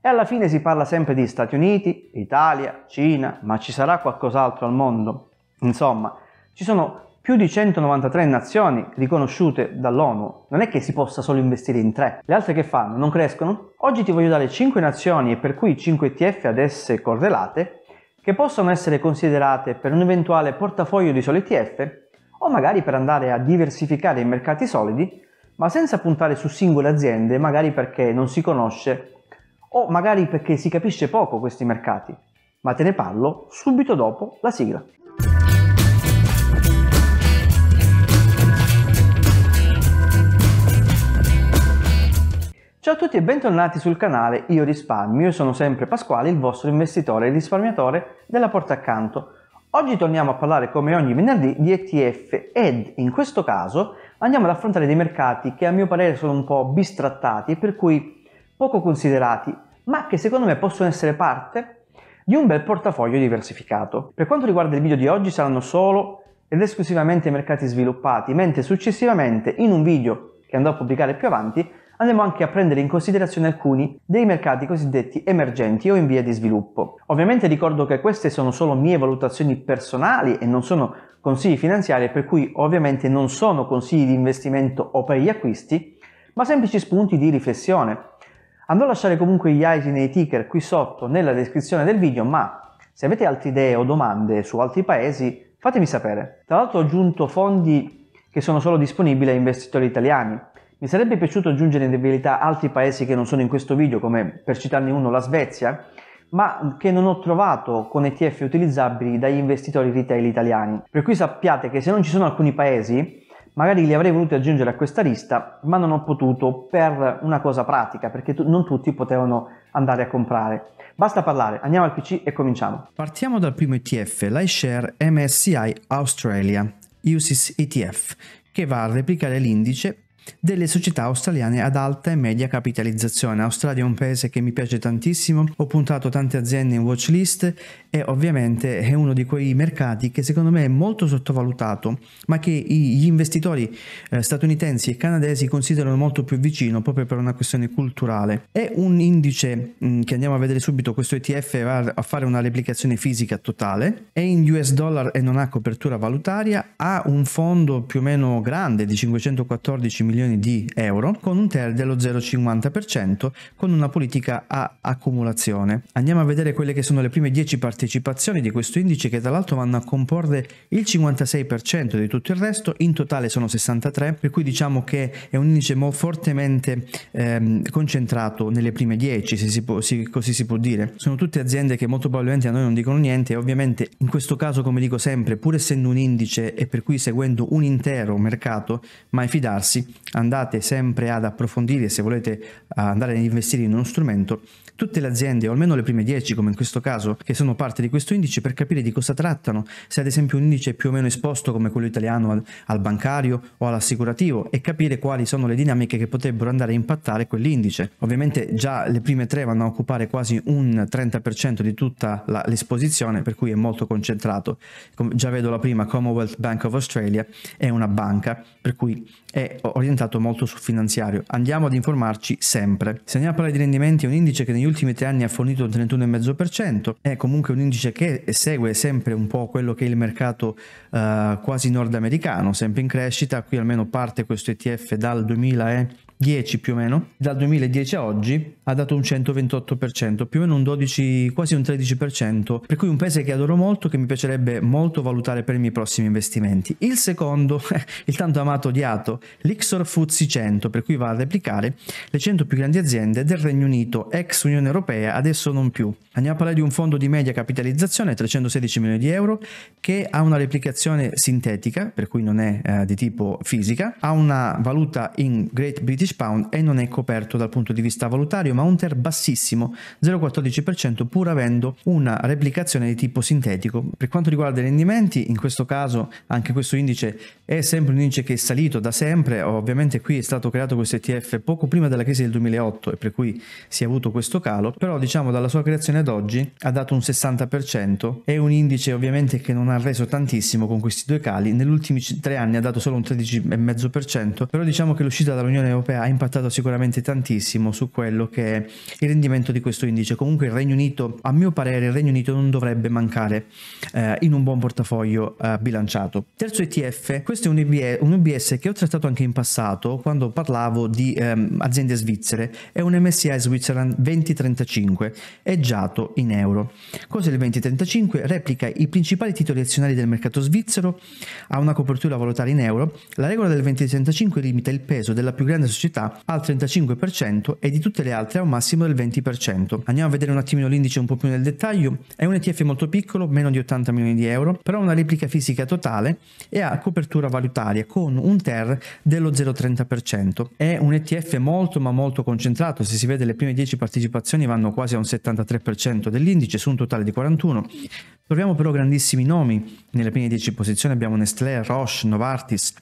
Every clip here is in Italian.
E alla fine si parla sempre di Stati Uniti, Italia, Cina, ma ci sarà qualcos'altro al mondo? Insomma, ci sono più di 193 nazioni riconosciute dall'ONU. Non è che si possa solo investire in tre. Le altre che fanno? Non crescono? Oggi ti voglio dare 5 nazioni e per cui 5 ETF ad esse correlate che possono essere considerate per un eventuale portafoglio di soli ETF o magari per andare a diversificare i mercati solidi ma senza puntare su singole aziende, magari perché non si conosce o magari perché si capisce poco questi mercati. Ma te ne parlo subito dopo la sigla. Ciao a tutti e bentornati sul canale Io Risparmio, io sono sempre Pasquale, il vostro investitore e risparmiatore della porta accanto. Oggi torniamo a parlare come ogni venerdì di ETF ed in questo caso andiamo ad affrontare dei mercati che a mio parere sono un po' bistrattati e per cui poco considerati, ma che secondo me possono essere parte di un bel portafoglio diversificato. Per quanto riguarda il video di oggi saranno solo ed esclusivamente mercati sviluppati, mentre successivamente in un video che andrò a pubblicare più avanti andremo anche a prendere in considerazione alcuni dei mercati cosiddetti emergenti o in via di sviluppo. Ovviamente ricordo che queste sono solo mie valutazioni personali e non sono consigli finanziari per cui ovviamente non sono consigli di investimento o per gli acquisti, ma semplici spunti di riflessione. Andrò a lasciare comunque gli ISI nei ticker qui sotto nella descrizione del video, ma se avete altre idee o domande su altri paesi, fatemi sapere. Tra l'altro ho aggiunto fondi che sono solo disponibili a investitori italiani. Mi sarebbe piaciuto aggiungere in verità altri paesi che non sono in questo video, come per citarne uno la Svezia, ma che non ho trovato con ETF utilizzabili dagli investitori retail italiani. Per cui sappiate che se non ci sono alcuni paesi, magari li avrei voluti aggiungere a questa lista, ma non ho potuto per una cosa pratica, perché tu- non tutti potevano andare a comprare. Basta parlare, andiamo al PC e cominciamo. Partiamo dal primo ETF, l'iShare MSCI Australia, USIS ETF, che va a replicare l'indice delle società australiane ad alta e media capitalizzazione. Australia è un paese che mi piace tantissimo, ho puntato tante aziende in watchlist e ovviamente è uno di quei mercati che secondo me è molto sottovalutato, ma che gli investitori eh, statunitensi e canadesi considerano molto più vicino proprio per una questione culturale. È un indice mm, che andiamo a vedere subito, questo ETF va a fare una replicazione fisica totale, è in US dollar e non ha copertura valutaria, ha un fondo più o meno grande di 514 milioni milioni di euro, con un TER dello 0,50%, con una politica a accumulazione. Andiamo a vedere quelle che sono le prime 10 partecipazioni di questo indice, che tra l'altro vanno a comporre il 56% di tutto il resto, in totale sono 63, per cui diciamo che è un indice fortemente ehm, concentrato nelle prime 10, se si può, si, così si può dire. Sono tutte aziende che molto probabilmente a noi non dicono niente e ovviamente in questo caso, come dico sempre, pur essendo un indice e per cui seguendo un intero mercato, mai fidarsi, andate sempre ad approfondire se volete andare ad investire in uno strumento tutte le aziende, o almeno le prime 10 come in questo caso, che sono parte di questo indice per capire di cosa trattano, se ad esempio un indice è più o meno esposto come quello italiano al, al bancario o all'assicurativo e capire quali sono le dinamiche che potrebbero andare a impattare quell'indice. Ovviamente già le prime tre vanno a occupare quasi un 30% di tutta la, l'esposizione, per cui è molto concentrato. come, già vedo la prima Commonwealth Bank of Australia, è una banca, per cui è orientata diventato molto finanziario. Andiamo ad informarci sempre. Se andiamo a parlare di rendimenti, è un indice che negli ultimi tre anni ha fornito un 31,5%, è comunque un indice che segue sempre un po' quello che è il mercato eh, quasi nordamericano, sempre in crescita, qui almeno parte questo ETF dal 2000 e 10 più o meno, dal 2010 a oggi ha dato un 128%, più o meno un 12, quasi un 13%, per cui un paese che adoro molto, che mi piacerebbe molto valutare per i miei prossimi investimenti. Il secondo, il tanto amato odiato, l'Ixor FTSE 100, per cui va a replicare le 100 più grandi aziende del Regno Unito, ex Unione Europea, adesso non più. Andiamo a parlare di un fondo di media capitalizzazione, 316 milioni di euro, che ha una replicazione sintetica, per cui non è eh, di tipo fisica, ha una valuta in Great Britain, British Pound e non è coperto dal punto di vista valutario, ma un TER bassissimo, 0,14%, pur avendo una replicazione di tipo sintetico. Per quanto riguarda i rendimenti, in questo caso anche questo indice è sempre un indice che è salito da sempre, ovviamente qui è stato creato questo ETF poco prima della crisi del 2008 e per cui si è avuto questo calo, però diciamo dalla sua creazione ad oggi ha dato un 60%, è un indice ovviamente che non ha reso tantissimo con questi due cali, negli ultimi tre anni ha dato solo un 13,5%, però diciamo che l'uscita dall'Unione Europea europea ha impattato sicuramente tantissimo su quello che è il rendimento di questo indice. Comunque il Regno Unito, a mio parere, il Regno Unito non dovrebbe mancare eh, in un buon portafoglio eh, bilanciato. Terzo ETF, questo è un, IBS, un UBS che ho trattato anche in passato quando parlavo di ehm, aziende svizzere, è un MSI Switzerland 2035, eggiato in euro. Cos'è il 2035? Replica i principali titoli azionari del mercato svizzero, ha una copertura valutaria in euro, la regola del 2035 limita il peso della più grande società società al 35% e di tutte le altre a un massimo del 20%. Andiamo a vedere un attimino l'indice un po' più nel dettaglio. È un ETF molto piccolo, meno di 80 milioni di euro, però ha una replica fisica totale e ha copertura valutaria con un TER dello 0,30%. È un ETF molto ma molto concentrato, se si vede le prime 10 partecipazioni vanno quasi a un 73% dell'indice su un totale di 41. Troviamo però grandissimi nomi, nelle prime 10 posizioni abbiamo Nestlé, Roche, Novartis,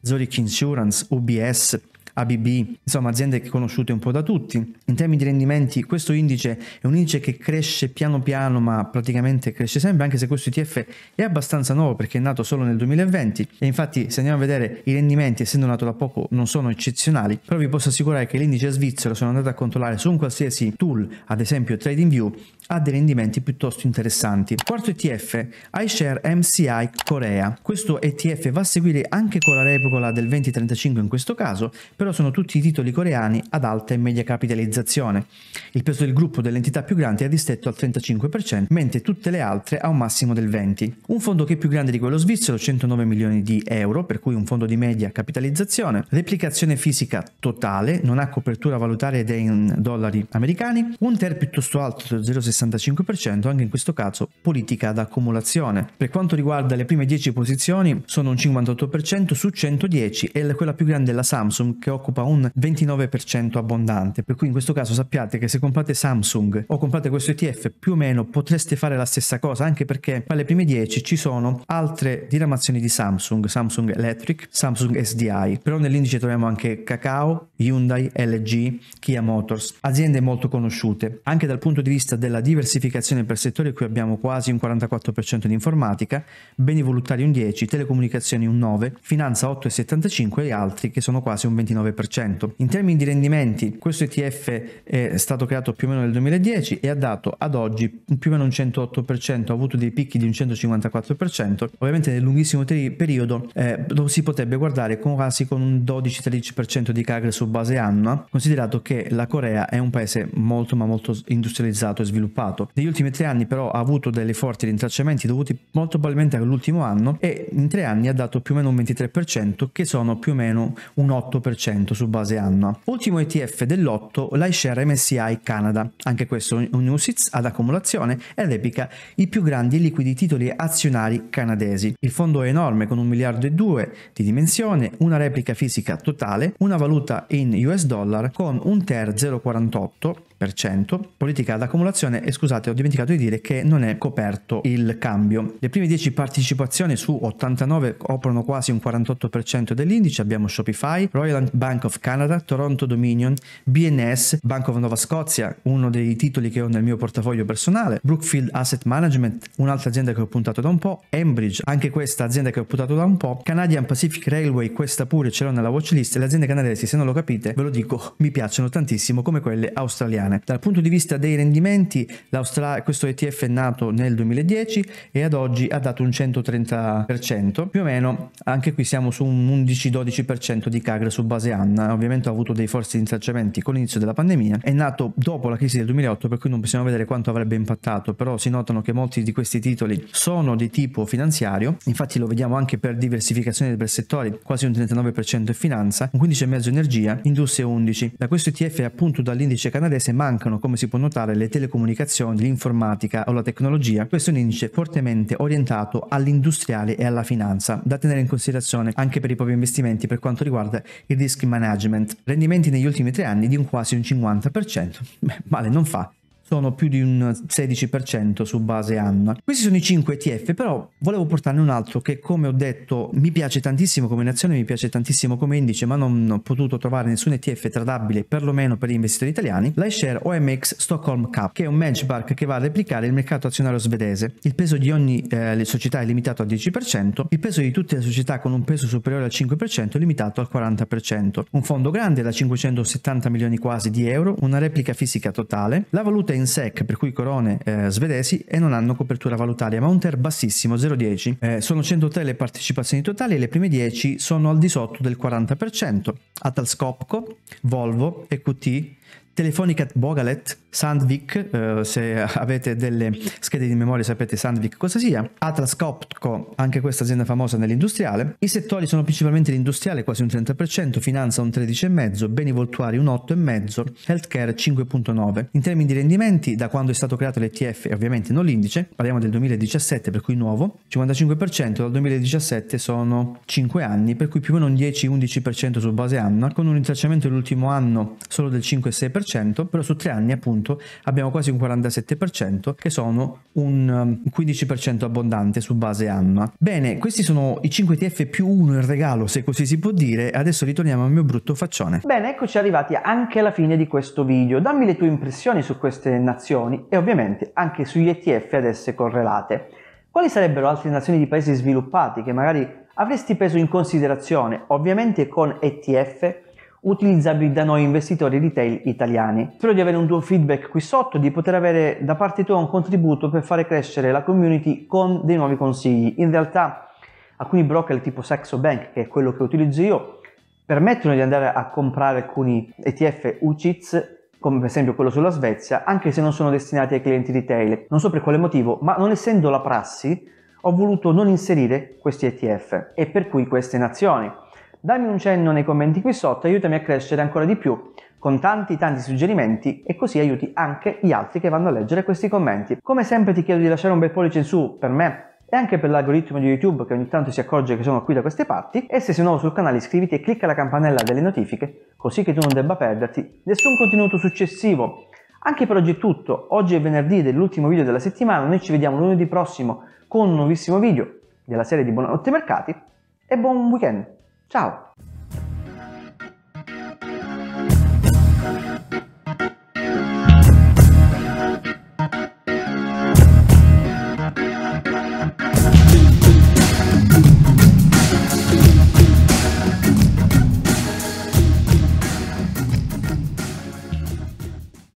Zurich Insurance, UBS, ABB, insomma aziende conosciute un po' da tutti. In termini di rendimenti questo indice è un indice che cresce piano piano ma praticamente cresce sempre anche se questo ETF è abbastanza nuovo perché è nato solo nel 2020 e infatti se andiamo a vedere i rendimenti essendo nato da poco non sono eccezionali, però vi posso assicurare che l'indice svizzero sono andato a controllare su un qualsiasi tool, ad esempio TradingView, ha dei rendimenti piuttosto interessanti. Quarto ETF, iShare MCI Corea. Questo ETF va a seguire anche con la regola del 2035 in questo caso, però sono tutti i titoli coreani ad alta e media capitalizzazione. Il peso del gruppo delle entità più grandi è distretto al 35%, mentre tutte le altre a un massimo del 20%. Un fondo che è più grande di quello svizzero, 109 milioni di euro, per cui un fondo di media capitalizzazione, replicazione fisica totale, non ha copertura valutaria ed è in dollari americani, un TER piuttosto alto, 0,60 65%, anche in questo caso politica d'accumulazione. Per quanto riguarda le prime 10 posizioni, sono un 58% su 110 e quella più grande è la Samsung che occupa un 29% abbondante, per cui in questo caso sappiate che se comprate Samsung o comprate questo ETF più o meno potreste fare la stessa cosa, anche perché tra le prime 10 ci sono altre diramazioni di Samsung, Samsung Electric, Samsung SDI, però nell'indice troviamo anche Kakao, Hyundai, LG, Kia Motors, aziende molto conosciute. Anche dal punto di vista della diversificazione per settori qui abbiamo quasi un 44% di informatica, beni volutari un 10, telecomunicazioni un 9, finanza 8,75 e altri che sono quasi un 29%. In termini di rendimenti, questo ETF è stato creato più o meno nel 2010 e ha dato ad oggi più o meno un 108%, ha avuto dei picchi di un 154%, ovviamente nel lunghissimo periodo eh, si potrebbe guardare con quasi con un 12-13% di CAGR su base annua, considerato che la Corea è un paese molto ma molto industrializzato e sviluppato anticipato. Negli ultimi tre anni però ha avuto delle forti rintracciamenti dovuti molto probabilmente all'ultimo anno e in tre anni ha dato più o meno un 23% che sono più o meno un 8% su base annua. Ultimo ETF dell'otto, l'iShare MSI Canada, anche questo un USITS ad accumulazione ed epica i più grandi e liquidi titoli azionari canadesi. Il fondo è enorme con un miliardo e due di dimensione, una replica fisica totale, una valuta in US dollar con un TER 0,48%, politica ad accumulazione partecipazione e scusate ho dimenticato di dire che non è coperto il cambio. Le prime 10 partecipazioni su 89 coprono quasi un 48% dell'indice, abbiamo Shopify, Royal Bank of Canada, Toronto Dominion, BNS, Bank of Nova Scotia, uno dei titoli che ho nel mio portafoglio personale, Brookfield Asset Management, un'altra azienda che ho puntato da un po', Enbridge anche questa azienda che ho puntato da un po', Canadian Pacific Railway, questa pure ce l'ho nella watchlist, le aziende canadesi se non lo capite ve lo dico, mi piacciono tantissimo come quelle australiane. Dal punto di vista dei rendimenti questo ETF è nato nel 2010 e ad oggi ha dato un 130%, più o meno anche qui siamo su un 11-12% di CAGR su base annua, ovviamente ha avuto dei forti intracciamenti con l'inizio della pandemia, è nato dopo la crisi del 2008 per cui non possiamo vedere quanto avrebbe impattato, però si notano che molti di questi titoli sono di tipo finanziario, infatti lo vediamo anche per diversificazione per settori, quasi un 39% è finanza, un 15,5% energia, industria 11%. Da questo ETF appunto dall'indice canadese mancano, come si può notare, le telecomunicazioni applicazioni, l'informatica o la tecnologia, questo è un indice fortemente orientato all'industriale e alla finanza, da tenere in considerazione anche per i propri investimenti per quanto riguarda il risk management. Rendimenti negli ultimi tre anni di un quasi un 50%, Beh, male non fa sono più di un 16% su base annua. Questi sono i 5 ETF, però volevo portarne un altro che come ho detto mi piace tantissimo come nazione, mi piace tantissimo come indice, ma non ho potuto trovare nessun ETF tradabile perlomeno per gli investitori italiani, l'iShare OMX Stockholm Cup, che è un benchmark che va a replicare il mercato azionario svedese. Il peso di ogni eh, società è limitato al 10%, il peso di tutte le società con un peso superiore al 5% è limitato al 40%. Un fondo grande da 570 milioni quasi di euro, una replica fisica totale, la valuta è in SEC, per cui corone eh, svedesi, e non hanno copertura valutaria, Mounter bassissimo, 0,10. Eh, sono 103 le partecipazioni totali e le prime 10 sono al di sotto del 40%. Atalscopco, Volvo, EQT, Telefonica Bogalet, Sandvik, eh, se avete delle schede di memoria sapete Sandvik cosa sia, Atlas Copco, anche questa azienda famosa nell'industriale, i settori sono principalmente l'industriale quasi un 30%, finanza un 13,5%, beni voltuari un 8,5%, healthcare 5,9%. In termini di rendimenti, da quando è stato creato l'ETF e ovviamente non l'indice, parliamo del 2017 per cui nuovo, 55% dal 2017 sono 5 anni, per cui più o meno un 10-11% su base annua, con un intracciamento dell'ultimo anno solo del 5,6%, 40%, però su tre anni appunto abbiamo quasi un 47% che sono un 15% um, abbondante su base annua. Bene, questi sono i 5 TF più uno in regalo se così si può dire, adesso ritorniamo al mio brutto faccione. Bene, eccoci arrivati anche alla fine di questo video, dammi le tue impressioni su queste nazioni e ovviamente anche sugli ETF ad esse correlate. Quali sarebbero altre nazioni di paesi sviluppati che magari avresti preso in considerazione, ovviamente con ETF utilizzabili da noi investitori retail italiani. Spero di avere un tuo feedback qui sotto, di poter avere da parte tua un contributo per fare crescere la community con dei nuovi consigli. In realtà alcuni broker tipo Saxo Bank, che è quello che utilizzo io, permettono di andare a comprare alcuni ETF UCITS come per esempio quello sulla Svezia, anche se non sono destinati ai clienti retail. Non so per quale motivo, ma non essendo la prassi, ho voluto non inserire questi ETF e per cui queste nazioni. Dammi un cenno nei commenti qui sotto, aiutami a crescere ancora di più con tanti tanti suggerimenti e così aiuti anche gli altri che vanno a leggere questi commenti. Come sempre ti chiedo di lasciare un bel pollice in su per me e anche per l'algoritmo di YouTube che ogni tanto si accorge che sono qui da queste parti e se sei nuovo sul canale iscriviti e clicca la campanella delle notifiche così che tu non debba perderti nessun contenuto successivo. Anche per oggi è tutto, oggi è venerdì dell'ultimo video della settimana, noi ci vediamo lunedì prossimo con un nuovissimo video della serie di Buonanotte Mercati e buon weekend! Ciao!